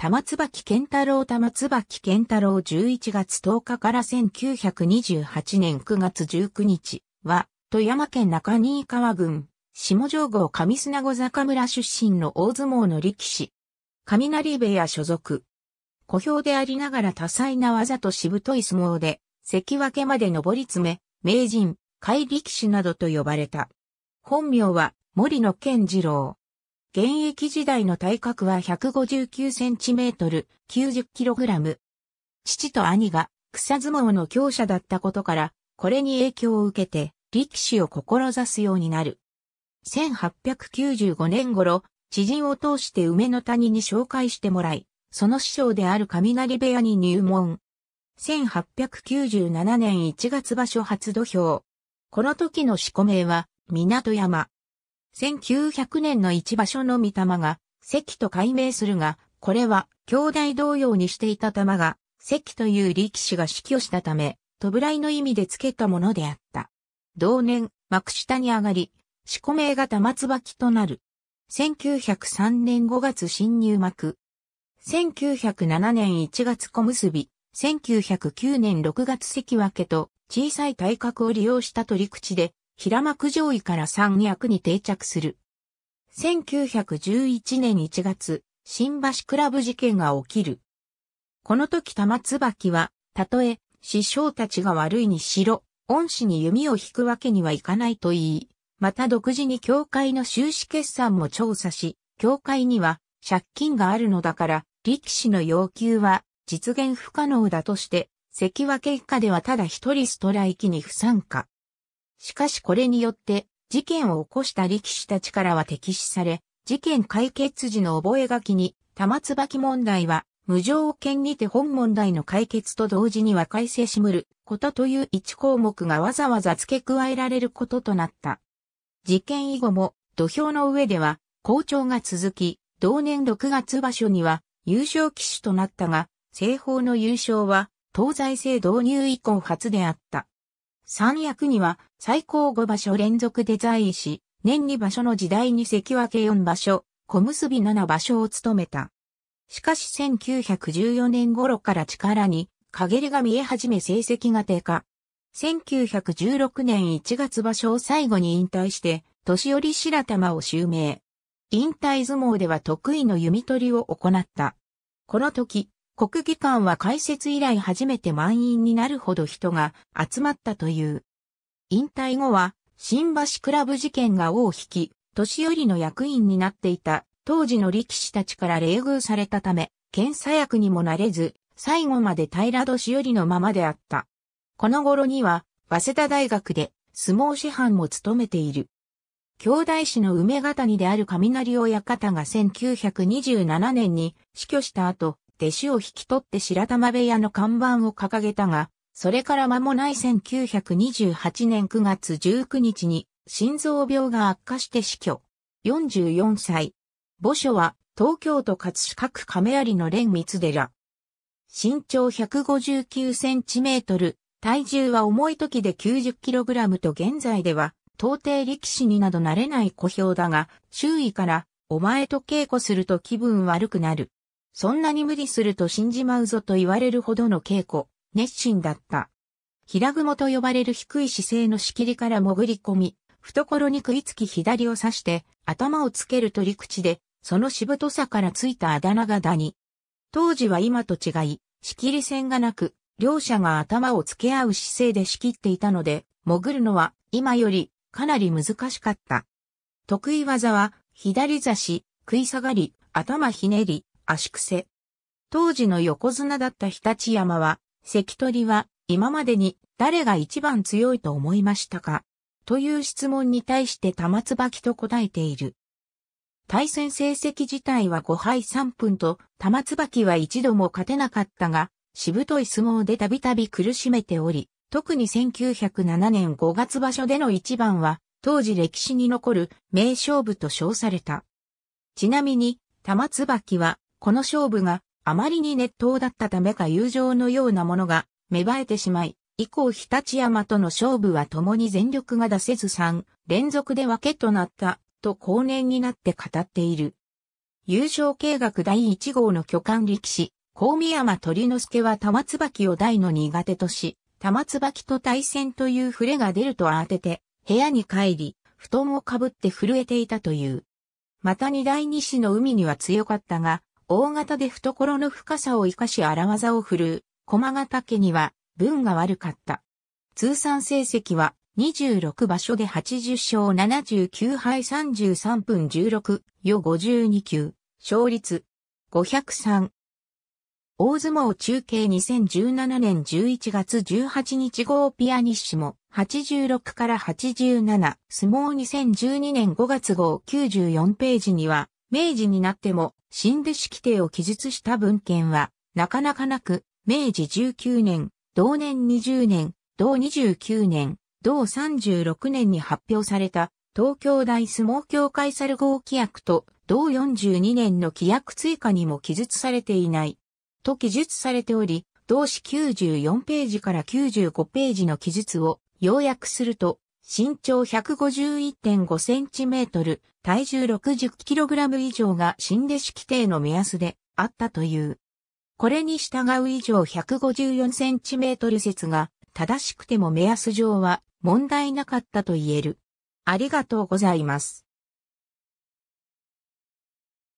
玉椿健太郎玉椿健太郎11月10日から1928年9月19日は、富山県中新川郡、下上郷上砂子坂村出身の大相撲の力士。雷部屋所属。小兵でありながら多彩な技としぶとい相撲で、関脇まで上り詰め、名人、怪力士などと呼ばれた。本名は森野健次郎。現役時代の体格は1 5 9トル、9 0ラム。父と兄が草相撲の強者だったことから、これに影響を受けて力士を志すようになる。1895年頃、知人を通して梅の谷に紹介してもらい、その師匠である雷部屋に入門。1897年1月場所初土俵。この時の四股名は、港山。1900年の一場所の御霊が、関と改名するが、これは、兄弟同様にしていた玉が、関という力士が死去したため、らいの意味で付けたものであった。同年、幕下に上がり、四股名が玉椿となる。1903年5月新入幕。1907年1月小結び、1909年6月関脇と小さい体格を利用した取り口で平幕上位から三役に定着する。1911年1月、新橋クラブ事件が起きる。この時玉椿は、たとえ、師匠たちが悪いにしろ、恩師に弓を引くわけにはいかないと言い、また独自に教会の収支決算も調査し、教会には借金があるのだから、力士の要求は実現不可能だとして、関脇以下ではただ一人ストライキに不参加。しかしこれによって、事件を起こした力士たちからは敵視され、事件解決時の覚書に、玉椿問題は、無条件にて本問題の解決と同時には解正しむることという一項目がわざわざ付け加えられることとなった。事件以後も土俵の上では好調が続き、同年6月場所には優勝騎手となったが、西方の優勝は東西制導入以降初であった。三役には最高5場所連続で在位し、年に場所の時代に関脇4場所、小結7場所を務めた。しかし1914年頃から力に陰りが見え始め成績が低下。1916年1月場所を最後に引退して、年寄り白玉を襲名。引退相撲では得意の弓取りを行った。この時、国技館は開設以来初めて満員になるほど人が集まったという。引退後は、新橋クラブ事件が尾を引き、年寄りの役員になっていた当時の力士たちから冷遇されたため、検査役にもなれず、最後まで平年寄りのままであった。この頃には、早稲田大学で相撲師範も務めている。兄弟子の梅ヶ谷である雷親方が1927年に死去した後、弟子を引き取って白玉部屋の看板を掲げたが、それから間もない1928年9月19日に心臓病が悪化して死去。44歳。墓所は東京都葛飾区亀有の蓮三寺。身長159センチメートル、体重は重い時で90キログラムと現在では、到底力士になどなれない小兵だが、周囲から、お前と稽古すると気分悪くなる。そんなに無理すると死んじまうぞと言われるほどの稽古、熱心だった。平雲と呼ばれる低い姿勢の仕切りから潜り込み、懐に食いつき左を刺して、頭をつける取り口で、そのしぶとさからついたあだ名がダニ。当時は今と違い、仕切り線がなく、両者が頭をつけ合う姿勢で仕切っていたので、潜るのは今よりかなり難しかった。得意技は、左差し、食い下がり、頭ひねり、足癖。当時の横綱だった日立山は、関取は今までに誰が一番強いと思いましたかという質問に対して玉椿と答えている。対戦成績自体は5敗3分と、玉椿は一度も勝てなかったが、しぶとい相撲でたびたび苦しめており、特に1907年5月場所での一番は、当時歴史に残る名勝負と称された。ちなみに、玉椿はこの勝負があまりに熱湯だったためか友情のようなものが芽生えてしまい、以降日立山との勝負は共に全力が出せず3連続で分けとなったと後年になって語っている。優勝計画第1号の巨漢力士、神美山鳥之助は玉椿を大の苦手とし、玉椿と対戦という触れが出ると慌てて、部屋に帰り、布団をかぶって震えていたという。また二第二子の海には強かったが、大型で懐の深さを生かし荒技を振るう、駒形家には分が悪かった。通算成績は26場所で80勝79敗33分16、余52球、勝率503。大相撲中継2017年11月18日号ピアニッシモ86から87、相撲2012年5月号94ページには、明治になっても、新弟子規定を記述した文献は、なかなかなく、明治19年、同年20年、同29年、同36年に発表された、東京大相撲協会猿号規約と、同42年の規約追加にも記述されていない。と記述されており、同紙94ページから95ページの記述を要約すると、身長151.5センチメートル、体重60キログラム以上が新弟子規定の目安であったという。これに従う以上154センチメートル説が正しくても目安上は問題なかったと言える。ありがとうございます。